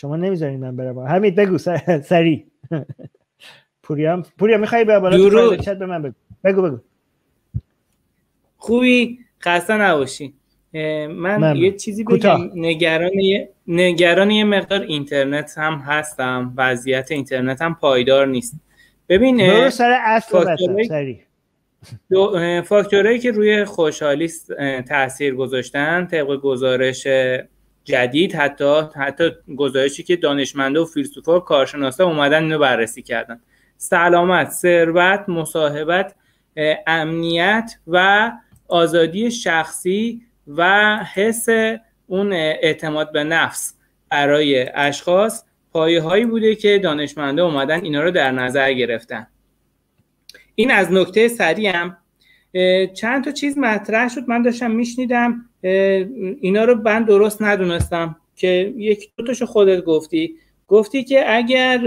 شما نمیذارین من برم همین بگو سری پوریام پوریام میخوای به بالا چت به من بگو بگو بگو خوبی خسته نباشی من, یه چیزی بگم نگران یه،, نگران یه مقدار اینترنت هم هستم وضعیت اینترنت هم پایدار نیست ببین سر اصل فاکتورهایی که روی خوشحالی تاثیر گذاشتن طبق گزارش جدید حتی حتی گزارشی که دانشمندا و فیلسوفا و اومدن اینو بررسی کردن سلامت ثروت مصاحبت امنیت و آزادی شخصی و حس اون اعتماد به نفس برای اشخاص پایه هایی بوده که دانشمنده اومدن اینا رو در نظر گرفتن این از نکته سریم چند تا چیز مطرح شد من داشتم میشنیدم اینا رو من درست ندونستم که یک دوتاشو خودت گفتی گفتی که اگر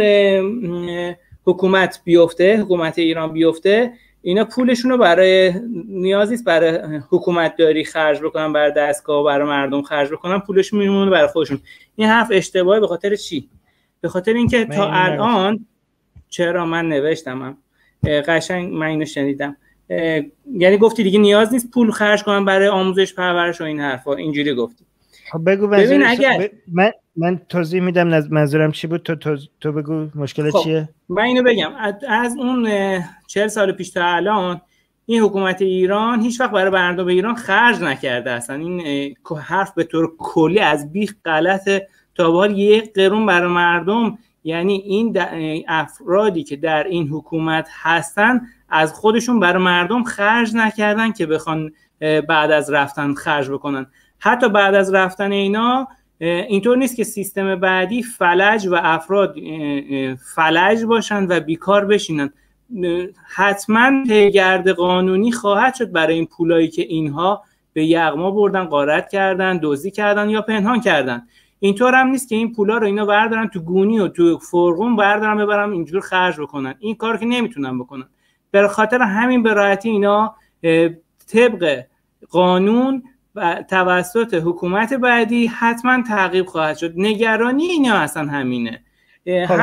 حکومت بیفته حکومت ایران بیفته اینا پولشون رو برای نیازی برای حکومت داری خرج بکنن برای دستگاه برای مردم خرج بکنن پولش میمونه برای خودشون این حرف اشتباهه به خاطر چی به خاطر اینکه تا الان چرا من نوشتمم قشنگ من اینو شنیدم یعنی گفتی دیگه نیاز نیست پول خرج کنم برای آموزش پرورش و این حرفا اینجوری گفتی خب بگو ببین اگر من من توضیح میدم منظورم چی بود تو, تو, بگو مشکل خب، چیه من اینو بگم از اون چهل سال پیش تا الان این حکومت ایران هیچ وقت برای مردم ایران خرج نکرده اصلا این حرف به طور کلی از بیخ غلط تا به یک قرون برای مردم یعنی این افرادی که در این حکومت هستن از خودشون برای مردم خرج نکردن که بخوان بعد از رفتن خرج بکنن حتی بعد از رفتن اینا اینطور نیست که سیستم بعدی فلج و افراد فلج باشند و بیکار بشینن حتما پیگرد قانونی خواهد شد برای این پولایی که اینها به یغما بردن قارت کردن دزدی کردن یا پنهان کردن اینطور هم نیست که این پولا رو اینا بردارن تو گونی و تو فرغون بردارن ببرن اینجور خرج بکنن این کار که نمیتونن بکنن برای خاطر همین به اینا طبق قانون و توسط حکومت بعدی حتما تعقیب خواهد شد نگرانی اینا اصلا همینه خب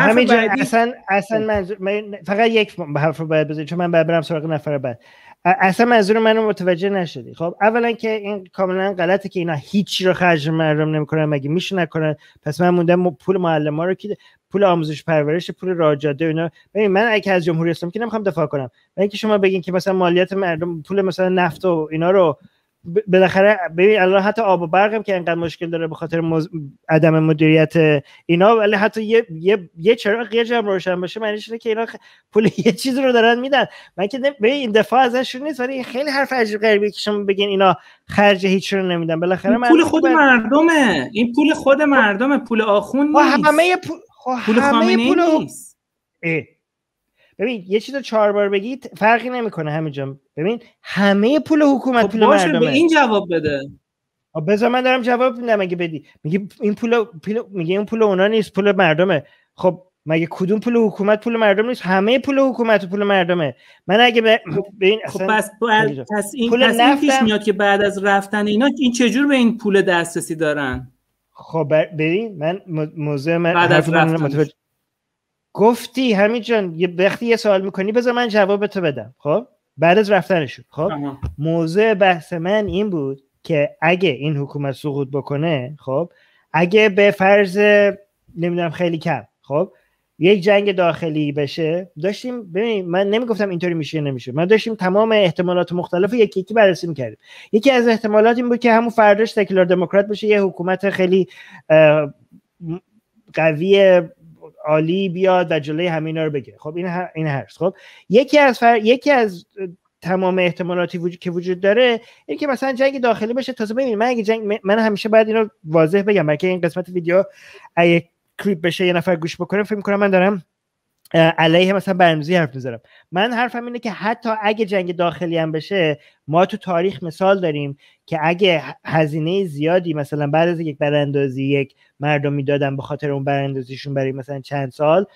اصلا اصلا منظور من فقط یک حرف رو باید بزنید چون من باید برم سراغ نفر بعد اصلا منظور منو متوجه نشدی خب اولا که این کاملا غلطه که اینا هیچی رو خرج مردم نمیکنن مگه میشه نکنن پس من موندم پول معلم ها رو کی پول آموزش پرورش پول راجاده جاده اینا ببین من اگه از جمهوری اسلامی که نمیخوام دفاع کنم من اینکه شما بگین که مثلا مالیات مردم پول مثلا نفت و اینا رو بالاخره ببین الان حتی آب و هم که انقدر مشکل داره به خاطر مز... عدم مدیریت اینا ولی حتی یه یه یه چراغ غیر جمع روشن باشه معنیش اینه که اینا خ... پول یه چیز رو دارن میدن من که نم... ببین این دفاع ازش نیست ولی خیلی حرف عجیب غریبی که شما بگین اینا خرج هیچ رو نمیدن بالاخره پول خود بر... مردمه این پول خود مردمه پول آخون نیست همه پول خب پول همه پول نیست ببین یه چیز رو چهار بار بگید فرقی نمیکنه همینجا ببین همه پول حکومت خب پول مردمه این جواب بده خب بذار من دارم جواب میدم اگه بدی میگه این پول میگه این پول اونا نیست پول مردمه خب مگه کدوم پول حکومت پول مردم نیست همه پول حکومت و پول مردمه من اگه به خب، این خب پس, پس این پول پس این پیش میاد که بعد از رفتن اینا این چجور به این پول دسترسی دارن خب ببین من موضوع من بعد از گفتی همین جان وقتی یه سوال میکنی بذار من جواب تو بدم خب بعد از رفتنشون خب موضوع بحث من این بود که اگه این حکومت سقوط بکنه خب اگه به فرض نمیدونم خیلی کم خب یک جنگ داخلی بشه داشتیم ببین من نمیگفتم اینطوری میشه نمیشه من داشتیم تمام احتمالات مختلف یکی یکی بررسی میکردیم یکی از احتمالات این بود که همون فرداش سکولار دموکرات بشه یه حکومت خیلی قوی عالی بیاد و جلوی همینا رو بگیره خب این این هرس خب یکی از فر... یکی از تمام احتمالاتی وجود که وجود داره این که مثلا جنگ داخلی بشه تازه ببینید من اگه جنگ من همیشه باید اینو واضح بگم بلکه این قسمت ویدیو اگه کریپ بشه یه نفر گوش بکنه فکر کنم من دارم علیه مثلا برنامه‌ریزی حرف میزنم من حرفم اینه که حتی اگه جنگ داخلی هم بشه ما تو تاریخ مثال داریم که اگه هزینه زیادی مثلا بعد از یک براندازی یک مردمی میدادن به خاطر اون براندازیشون برای مثلا چند سال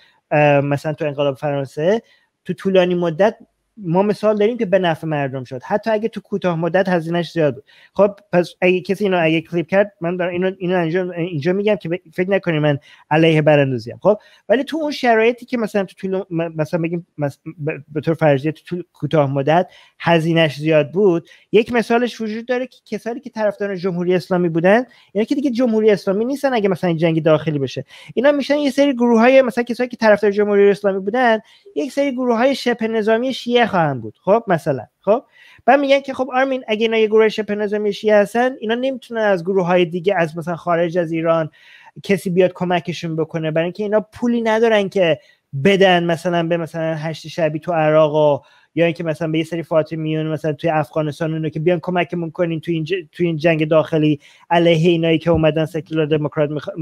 مثلا تو انقلاب فرانسه تو طولانی مدت ما مثال داریم که به نفع مردم شد حتی اگه تو کوتاه مدت هزینهش زیاد بود خب پس اگه کسی اینو اگه کلیپ کرد من دارم اینو اینو اینجا میگم که فکر نکنید من علیه براندازی خب ولی تو اون شرایطی که مثلا تو طول مثلا بگیم به طور فرضی تو طول کوتاه مدت هزینهش زیاد بود یک مثالش وجود داره که کسایی که طرفدار جمهوری اسلامی بودن اینا که دیگه جمهوری اسلامی نیستن اگه مثلا جنگ داخلی بشه اینا میشن یه سری گروه های مثلا کسایی که طرفدار جمهوری اسلامی بودن یک سری گروه شبه نظامی شیعه نخواهم بود خب مثلا خب بعد میگن که خب آرمین اگه اینا یه گروه شپنزم شیعه هستن اینا نمیتونن از گروه های دیگه از مثلا خارج از ایران کسی بیاد کمکشون بکنه برای اینکه اینا پولی ندارن که بدن مثلا به مثلا هشت شبی تو عراق و یا اینکه مثلا به یه سری میون مثلا توی افغانستان اونو که بیان کمکمون کنین توی این, تو این جنگ داخلی علیه اینایی که اومدن سکولار دموکرات میخوا...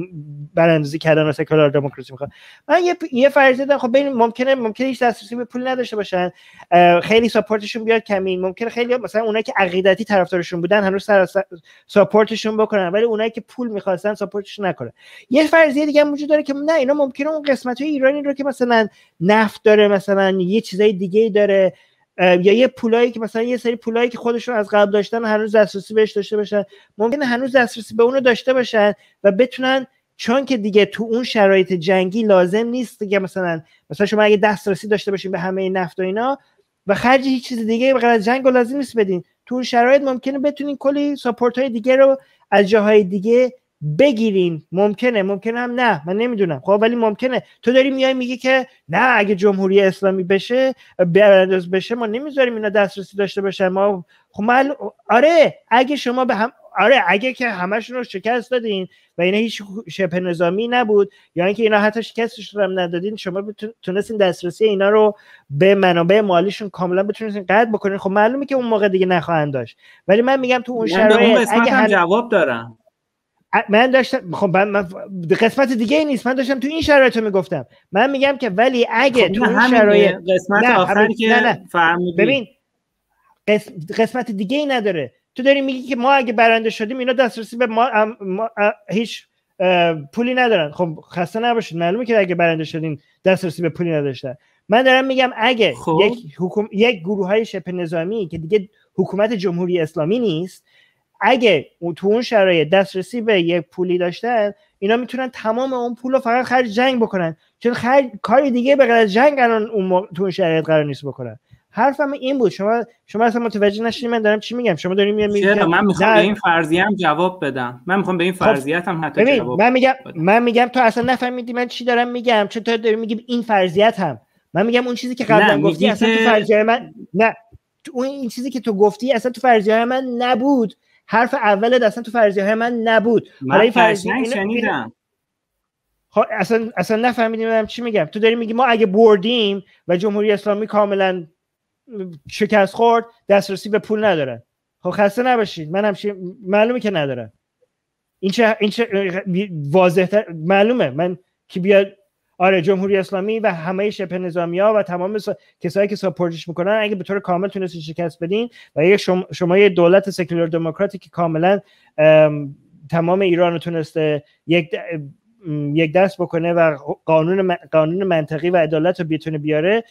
براندازی کردن و سکولار دموکراسی میخوان من یه, یه فرض دادم خب ببین ممکنه ممکنه هیچ دسترسی به پول نداشته باشن خیلی ساپورتشون بیاد کمین ممکنه خیلی مثلا اونایی که عقیدتی طرفدارشون بودن هنوز سر ساپورتشون بکنن ولی اونایی که پول میخواستن ساپورتش نکنه یه فرضیه دیگه هم وجود داره که نه اینا ممکنه اون قسمت های ایرانی رو که مثلا نفت داره مثلا یه چیزای دیگه داره یا یه پولایی که مثلا یه سری پولایی که خودشون از قبل داشتن هنوز دسترسی بهش داشته باشن ممکنه هنوز دسترسی به اونو داشته باشن و بتونن چون که دیگه تو اون شرایط جنگی لازم نیست دیگه مثلا مثلا شما اگه دسترسی داشته باشین به همه نفت و اینا و خرج هیچ چیز دیگه به از جنگ لازم نیست بدین تو اون شرایط ممکنه بتونین کلی ساپورت های دیگه رو از جاهای دیگه بگیرین ممکنه ممکنه هم نه من نمیدونم خب ولی ممکنه تو داری میای میگی که نه اگه جمهوری اسلامی بشه برانداز بشه ما نمیذاریم اینا دسترسی داشته باشن ما خب آره اگه شما به هم آره اگه که همشون رو شکست دادین و اینا هیچ شبه نظامی نبود یا اینکه اینا حتی شکستش رو هم ندادین شما تونستین دسترسی اینا رو به منابع مالیشون کاملا بتونستین قطع بکنین خب معلومه که اون موقع دیگه نخواهند داشت ولی من میگم تو اون شرایط اگه هم جواب دارم من داشتم خب من قسمت دیگه نیست من داشتم تو این شرایط میگفتم من میگم که ولی اگه خب، تو این شرایط قسمت نه که نه ببین قسمت دیگه ای نداره تو داری میگی که ما اگه برنده شدیم اینا دسترسی به ما, هیچ پولی ندارن خب خسته نباشید معلومه که اگه برنده شدین دسترسی به پولی نداشتن من دارم میگم اگه خب. یک, حکوم... یک گروه های شبه نظامی که دیگه حکومت جمهوری اسلامی نیست اگه تو اون شرایط دسترسی به یک پولی داشتن اینا میتونن تمام اون پول رو فقط خرج جنگ بکنن چون خرج کاری دیگه به غیر از جنگ الان اون تو اون شرایط قرار نیست بکنن حرفم این بود شما شما اصلا متوجه نشین من دارم چی میگم شما دارین میگم من میخوام به این فرضیه هم جواب بدم من میخوام به این خب، فرضیه هم حتی جواب من میگم بدم. من میگم تو اصلا نفهمیدی من چی دارم میگم چون تو داری میگی این فرضیت هم من میگم اون چیزی که قبلا گفتی اصلا تو فرضیه من نه اون این چیزی که تو گفتی اصلا تو فرضیه من نبود حرف اول اصلا تو فرضیه های من نبود من حالا خب اصلا اصلا نفهمیدیم من چی میگم تو داری میگی ما اگه بردیم و جمهوری اسلامی کاملا شکست خورد دسترسی به پول نداره خب خسته نباشید من همش معلومه که نداره این چه این چه واضح معلومه من که بیاد آره جمهوری اسلامی و همه شبه نظامی ها و تمام کسایی که ساپورتش میکنن اگه به طور کامل تونستین شکست بدین و اگه شما, شما یه دولت سکولار دموکراتی که کاملا تمام ایران رو تونسته یک یک دست بکنه و قانون قانون منطقی و عدالت رو بیتونه بیاره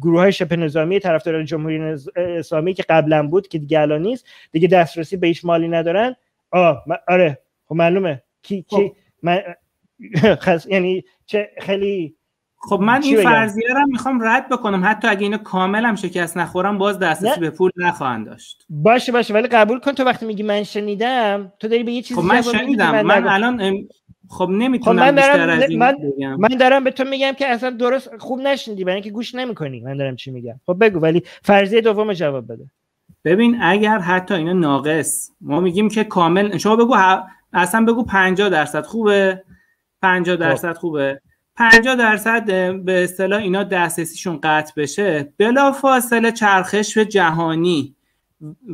گروه های شبه نظامی طرفدار جمهوری اسلامی که قبلا بود که دیگه الان نیست دیگه دسترسی به ایش مالی ندارن آه آره خب معلومه کی, خب. کی... من خس... یعنی چه خیلی خب من این فرضیه رو میخوام رد بکنم حتی اگه اینو کامل هم شکست نخورم باز دسترسی به پول نخواهند داشت باشه باشه ولی قبول کن تو وقتی میگی من شنیدم تو داری به یه چیزی خب من شنیدم من, الان خب نمیتونم خب من دارم... بیشتر از این من... بگم من دارم به تو میگم که اصلا درست خوب نشنیدی برای اینکه گوش نمیکنی من دارم چی میگم خب بگو ولی فرضیه دوم جواب بده ببین اگر حتی اینا ناقص ما میگیم که کامل شما بگو اصلا بگو 50 درصد خوبه 50 خب. درصد خوبه 50 درصد به اصطلاح اینا دسترسیشون قطع بشه بلا فاصله چرخش به جهانی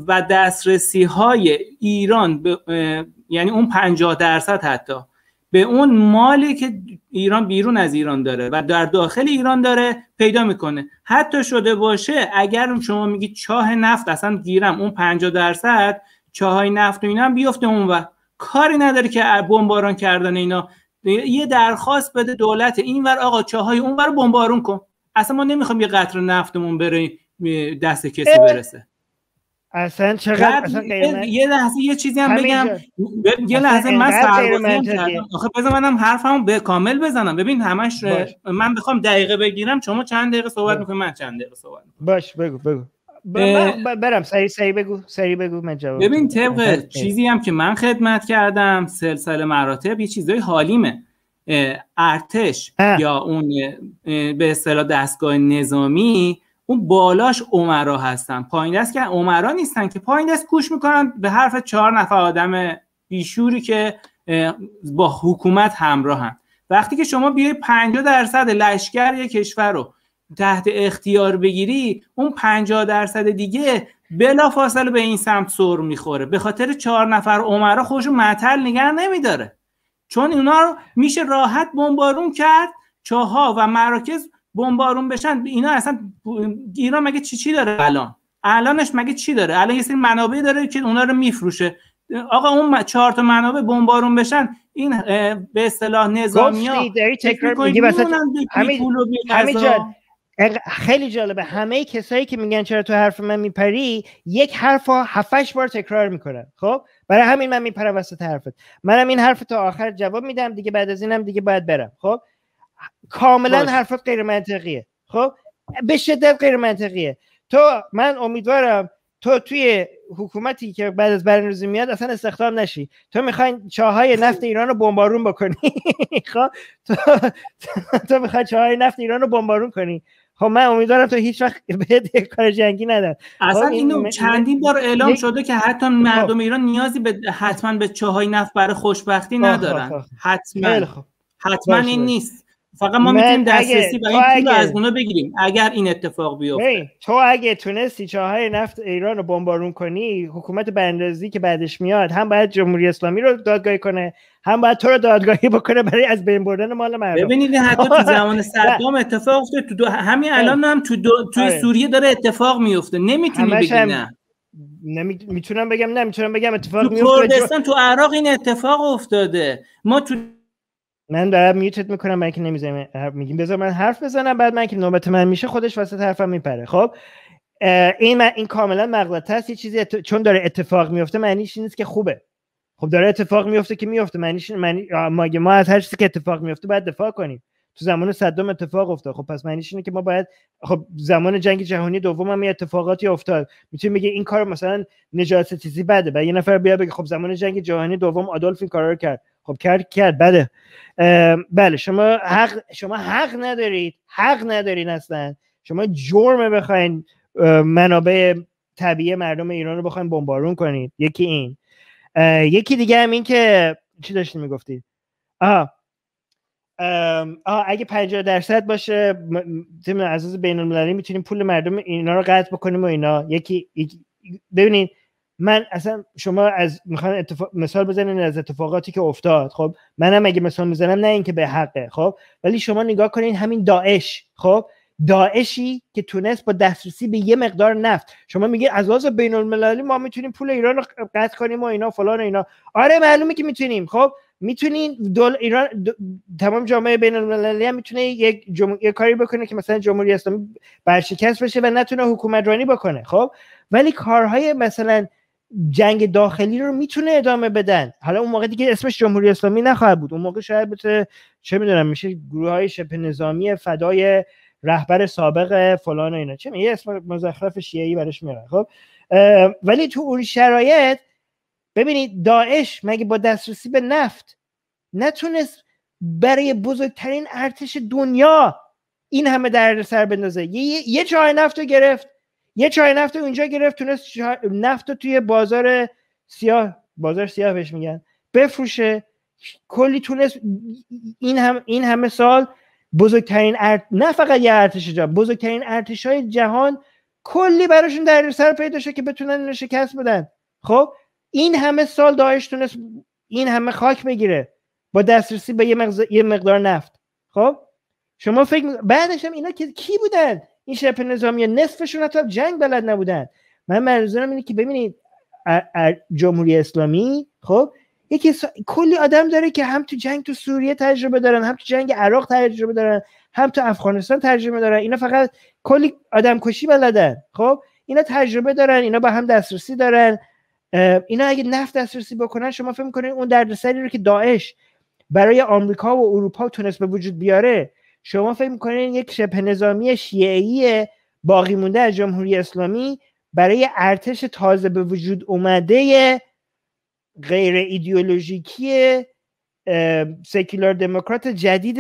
و دسترسی های ایران یعنی اون 50 درصد حتی به اون مالی که ایران بیرون از ایران داره و در داخل ایران داره پیدا میکنه حتی شده باشه اگر شما میگی چاه نفت اصلا گیرم اون 50 درصد چاهای نفت و اینا هم بیفته اون و کاری نداره که بمباران کردن اینا یه درخواست بده دولت اینور آقا چاهای اونور بمبارون کن اصلا ما نمیخوام یه قطر نفتمون بره دست کسی برسه اصلا چقدر یه لحظه یه چیزی هم بگم یه لحظه من سربازی آخه بذار حرفمو به کامل بزنم ببین همش من بخوام دقیقه بگیرم شما چند دقیقه صحبت میکنی من چند دقیقه صحبت میکنم باش بگو بگو برم سری سری بگو سری بگو من جواب ببین طبق چیزی هم که من خدمت کردم سلسله مراتب یه چیزای حالیمه ارتش یا اون به اصطلاح دستگاه نظامی اون بالاش عمرا هستن پایین دست که عمرا نیستن که پایین دست کوش میکنن به حرف چهار نفر آدم بیشوری که با حکومت همراهن هم. وقتی که شما بیای 50 درصد لشکر یک کشور رو تحت اختیار بگیری اون 50 درصد دیگه بلا فاصله به این سمت سر میخوره به خاطر چهار نفر عمرا خودشون معطل نگر نمیداره چون اونا رو میشه راحت بمبارون کرد چاها و مراکز بمبارون بشن اینا اصلا ایران مگه چی چی داره الان الانش مگه چی داره الان یه سری منابع داره که اونا رو میفروشه آقا اون چهار تا منابع بمبارون بشن این به اصطلاح نظامی ها خیلی جالبه همه کسایی که میگن چرا تو حرف من میپری یک حرف ها هفتش بار تکرار میکنن خب برای همین من میپرم وسط حرفت منم این حرف تا آخر جواب میدم دیگه بعد از اینم دیگه باید برم خب کاملا حرفت غیر منطقیه خب به شدت غیر منطقیه تو من امیدوارم تو توی حکومتی که بعد از روزی میاد اصلا استخدام نشی تو میخواین چاهای نفت ایران رو بمبارون بکنی خب تو, تو میخوای چاهای نفت ایران رو بمبارون کنی خب من امیدوارم تو هیچ وقت به کار جنگی ندن اصلا خب، اینو چندین بار اعلام شده که حتی مردم خب. ایران نیازی به حتما به چاهای نفت برای خوشبختی خب، ندارن حتما حتما این نیست فقط ما میتونیم دسترسی به این پول از اونا بگیریم اگر این اتفاق بیفته تو اگه تونستی چاهای نفت ایران رو بمبارون کنی حکومت بندازی که بعدش میاد هم باید جمهوری اسلامی رو دادگاهی کنه هم باید تو رو دادگاهی بکنه برای از بین بردن مال مردم ببینید حتی تو زمان صدام اتفاق افتاد تو همین الان هم تو توی آره. سوریه داره اتفاق میفته نمیتونی بگی نه نمی... بگم نمیتونم بگم اتفاق تو تو عراق این اتفاق افتاده ما تو من دارم میوتت میکنم برای اینکه نمیذارم میگیم بذار من حرف بزنم بعد من که نوبت من میشه خودش وسط حرفم میپره خب این این کاملا مغلطه است یه چیزی چون داره اتفاق میفته معنیش نیست که خوبه خب داره اتفاق میفته که میفته معنیش معنی ما از هر چیزی که اتفاق میفته باید دفاع کنیم تو زمان صدام اتفاق افتاد خب پس معنیش اینه که ما باید خب زمان جنگ جهانی دوم هم اتفاقاتی افتاد میتونیم بگه این کار مثلا نجات ستیزی بده بعد یه نفر بیا بگه خب زمان جنگ جهانی دوم آدولف این کار رو کرد خب کرد کرد بده بله شما حق شما حق ندارید حق ندارین اصلا شما جرم بخواین منابع طبیعی مردم ایران رو بخواین بمبارون کنید یکی این یکی دیگه هم این که چی داشتین میگفتید آه اگه 50 درصد باشه تیم از بین المللی میتونیم پول مردم اینا رو قطع بکنیم و اینا یکی, ببینید من اصلا شما از میخوان اتفاق... مثال بزنین از اتفاقاتی که افتاد خب منم اگه مثال میزنم نه اینکه به حقه خب ولی شما نگاه کنین همین داعش خب داعشی که تونست با دسترسی به یه مقدار نفت شما میگه از لحاظ بین المللی ما میتونیم پول ایران رو قطع کنیم و اینا فلان و اینا آره معلومه که میتونیم خب میتونین دل ایران تمام جامعه بین المللی هم میتونه یک, یک کاری بکنه که مثلا جمهوری اسلامی برشکست بشه و نتونه حکومت رانی بکنه خب ولی کارهای مثلا جنگ داخلی رو میتونه ادامه بدن حالا اون موقع دیگه اسمش جمهوری اسلامی نخواهد بود اون موقع شاید بتونه چه میدونم میشه گروه های شبه نظامی فدای رهبر سابق فلان و اینا چه یه اسم مزخرف شیعی برش میاره خب ولی تو اون شرایط ببینید داعش مگه با دسترسی به نفت نتونست برای بزرگترین ارتش دنیا این همه سر بندازه یه, یه چای نفت رو گرفت یه چای نفت رو اونجا گرفت تونست نفت رو توی بازار سیاه بازار سیاه بهش میگن بفروشه کلی تونست این, هم، این همه سال بزرگترین ارت... نه فقط یه ارتش جا بزرگترین ارتش های جهان کلی براشون سر پیدا شد که بتونن رو شکست بدن خب این همه سال داعش تونست این همه خاک بگیره با دسترسی به یه, مقدار نفت خب شما فکر بعدش هم اینا که کی بودن این شبه نظامی نصفشون حتی جنگ بلد نبودن من منظورم اینه که ببینید جمهوری اسلامی خب یکی کلی آدم داره که هم تو جنگ تو سوریه تجربه دارن هم تو جنگ عراق تجربه دارن هم تو افغانستان تجربه دارن اینا فقط کلی آدم کشی بلدن خب اینا تجربه دارن اینا با هم دسترسی دارن اینا اگه نفت دسترسی بکنن شما فکر میکنین اون دردسری رو که داعش برای آمریکا و اروپا تونست به وجود بیاره شما فکر میکنین یک شبه نظامی شیعی باقی مونده از جمهوری اسلامی برای ارتش تازه به وجود اومده غیر ایدئولوژیکی سکولار دموکرات جدید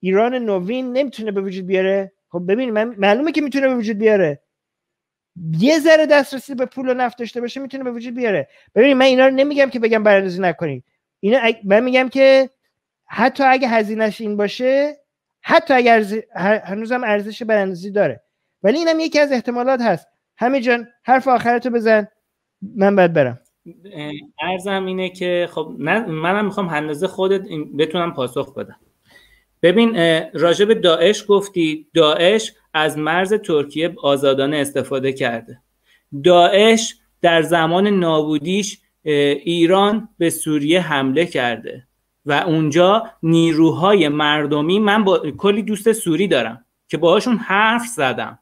ایران نوین نمیتونه به وجود بیاره خب ببین معلومه که میتونه به وجود بیاره یه ذره دسترسی به پول و نفت داشته باشه میتونه به وجود بیاره ببینید من اینا رو نمیگم که بگم برنامه‌ریزی نکنید اینا من میگم که حتی اگه هزینهش این باشه حتی اگر هنوزم ارزش برنامه‌ریزی داره ولی اینم یکی از احتمالات هست همین جان حرف آخرتو بزن من باید برم ارزم اینه که خب منم میخوام هنوز خودت بتونم پاسخ بدم ببین راجب داعش گفتی داعش از مرز ترکیه آزادانه استفاده کرده داعش در زمان نابودیش ایران به سوریه حمله کرده و اونجا نیروهای مردمی من با کلی دوست سوری دارم که باهاشون حرف زدم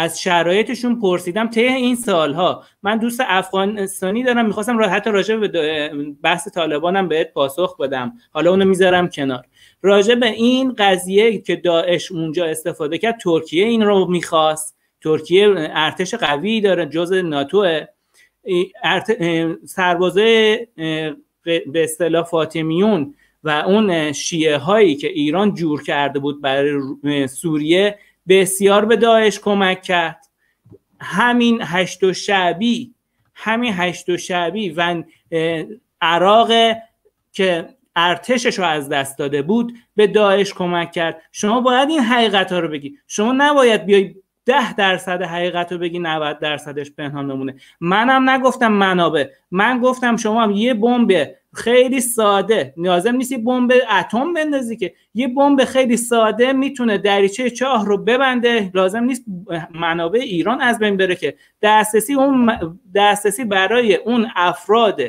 از شرایطشون پرسیدم ته این سالها من دوست افغانستانی دارم میخواستم را حتی راجع به بحث طالبانم بهت پاسخ بدم حالا اونو میذارم کنار راجع به این قضیه که داعش اونجا استفاده کرد ترکیه این رو میخواست ترکیه ارتش قوی داره جز ناتوه ارت... سربازه به اصطلاح فاطمیون و اون شیعه هایی که ایران جور کرده بود برای سوریه بسیار به داعش کمک کرد همین هشت و شعبی همین هشت و شعبی و عراق که ارتشش رو از دست داده بود به داعش کمک کرد شما باید این حقیقت ها رو بگی شما نباید بیای ده درصد حقیقت رو بگی 90 درصدش پنهان نمونه منم نگفتم منابع من گفتم شما هم یه بمب خیلی ساده نیازم نیستی بمب اتم بندازی که یه بمب خیلی ساده میتونه دریچه چاه رو ببنده لازم نیست منابع ایران از بین بره که دسترسی اون دسترسی برای اون افراد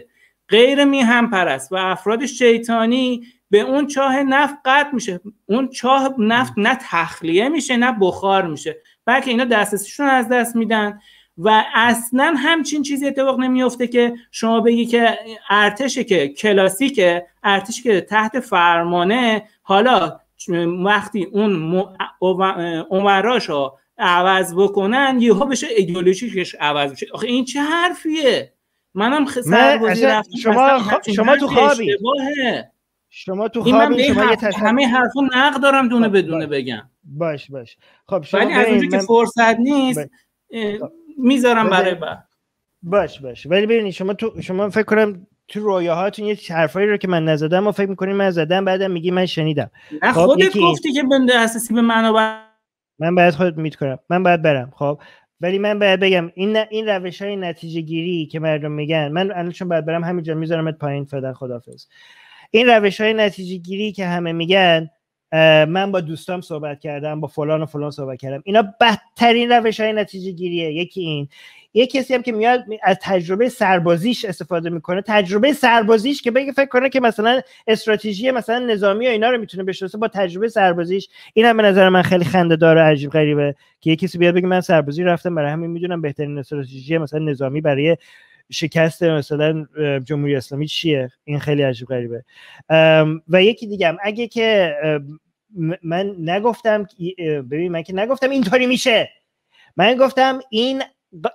غیر میهم پرست و افراد شیطانی به اون چاه نفت قطع میشه اون چاه نفت نه تخلیه میشه نه بخار میشه بلکه اینا دسترسیشون از دست میدن و اصلا همچین چیزی اتفاق نمیفته که شما بگی که ارتش که کلاسیکه ارتش که تحت فرمانه حالا وقتی اون عمراش رو عوض بکنن ها بشه ایدئولوژیکش عوض میشه آخه این چه حرفیه منم سر رفت شما خب، شما تو خوابی شما تو خواب شما یه تصمیم همه حرفو نقد دارم دونه بدونه بگم باش باش خب شما ولی از اونجا که من... فرصت نیست میذارم برای بعد باش باش ولی ببینید شما تو شما فکر کنم تو رویاهاتون یه حرفایی رو که من نزدم و فکر میکنین من زدم بعدم میگی من شنیدم نه خب، خودت گفتی که بنده اساسی به منو بر... من باید خودت میت کنم من باید برم خب ولی من باید بگم این این روش های نتیجه گیری که مردم میگن من الان چون باید برم همینجا میذارمت پایین فعلا خدافظ این روش های نتیجه گیری که همه میگن من با دوستام صحبت کردم با فلان و فلان صحبت کردم اینا بدترین روش های نتیجه گیریه یکی این یه کسی هم که میاد از تجربه سربازیش استفاده میکنه تجربه سربازیش که بگه فکر کنه که مثلا استراتژی مثلا نظامی و اینا رو میتونه بشناسه با تجربه سربازیش این هم به نظر من خیلی خنده داره عجیب غریبه که یه کسی بیاد بگه من سربازی رفتم برای همین میدونم بهترین استراتژی مثلا نظامی برای شکست مثلا جمهوری اسلامی چیه این خیلی عجیب غریبه و یکی دیگه اگه که من نگفتم ببین من که نگفتم اینطوری میشه من گفتم این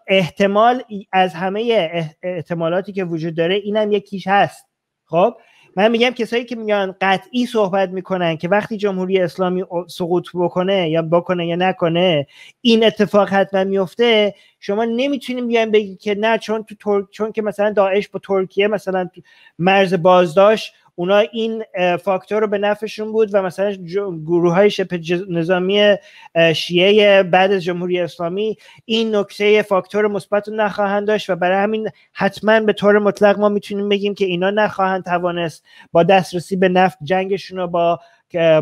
احتمال از همه احتمالاتی که وجود داره اینم یکیش هست خب من میگم کسایی که میگن قطعی صحبت میکنن که وقتی جمهوری اسلامی سقوط بکنه یا بکنه یا نکنه این اتفاق حتما میفته شما نمیتونیم بیان بگی که نه چون تو چون که مثلا داعش با ترکیه مثلا مرز بازداشت اونا این فاکتور رو به نفعشون بود و مثلا گروه های شبه نظامی شیعه بعد از جمهوری اسلامی این نکته فاکتور مثبت رو نخواهند داشت و برای همین حتما به طور مطلق ما میتونیم بگیم که اینا نخواهند توانست با دسترسی به نفت جنگشون رو با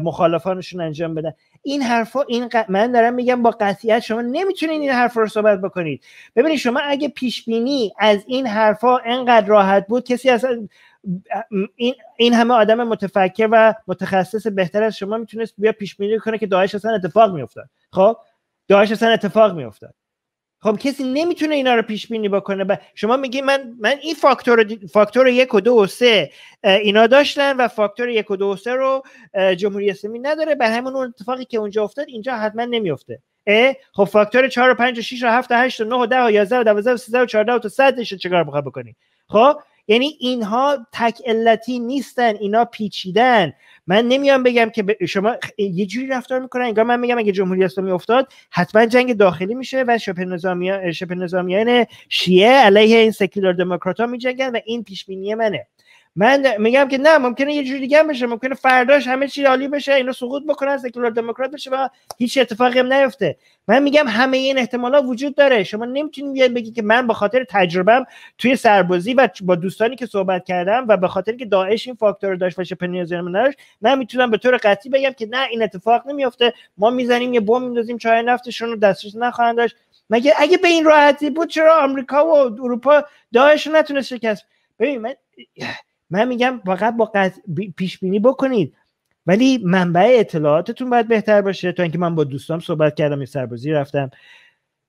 مخالفانشون انجام بدن این حرفا این من دارم میگم با قطعیت شما نمیتونین این حرفا رو صحبت بکنید ببینید شما اگه پیش بینی از این حرفا انقدر راحت بود کسی اصلا این, این همه آدم متفکر و متخصص بهتر از شما میتونست بیا پیش بینی کنه که داعش اصلا اتفاق میافتاد خب داعش اصلا اتفاق میافتاد خب کسی نمیتونه اینا رو پیش بینی بکنه و شما میگی من من این فاکتور فاکتور یک و دو و سه اینا داشتن و فاکتور یک و دو و سه رو جمهوری اسلامی نداره به همون اون اتفاقی که اونجا افتاد اینجا حتما نمیفته خب فاکتور 4 و 5 و 6 و 7 و 8 و 9 و 10 و 11 و 12 و 13 و 14 و تا 100 رو چیکار میخواد بکنی خب یعنی اینها تک علتی نیستن اینا پیچیدن من نمیام بگم که شما یه جوری رفتار میکنن انگار من میگم اگه جمهوری اسلامی افتاد حتما جنگ داخلی میشه و شبه نظامیان شبه شیعه علیه این سکولار دموکرات ها میجنگن و این پیش بینی منه من میگم که نه ممکنه یه جوری دیگه بشه ممکنه فرداش همه چی عالی بشه اینا سقوط بکنن سکولار دموکرات بشه و هیچ اتفاقی هم نیفته من میگم همه این احتمالا وجود داره شما نمیتونید بیاید بگی که من به خاطر تجربم توی سربازی و با دوستانی که صحبت کردم و به خاطر که داعش این فاکتور رو داشت من داشت من میتونم به طور قطعی بگم که نه این اتفاق نمیفته ما میزنیم یه بم میندازیم چای نفتشون رو دسترس نخواهند داشت مگه اگه به این راحتی بود چرا آمریکا و اروپا داعش رو نتونست شکست ببین من من میگم فقط با پیش بینی بکنید ولی منبع اطلاعاتتون باید بهتر باشه تا اینکه من با دوستام صحبت کردم یه سربازی رفتم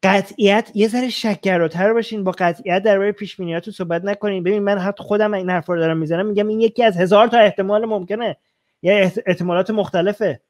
قطعیت یه ذره شکراتر باشین با قطعیت درباره پیش بینیاتون صحبت نکنین ببین من حتی خودم این حرفا رو دارم میزنم میگم این یکی از هزار تا احتمال ممکنه یا احتمالات مختلفه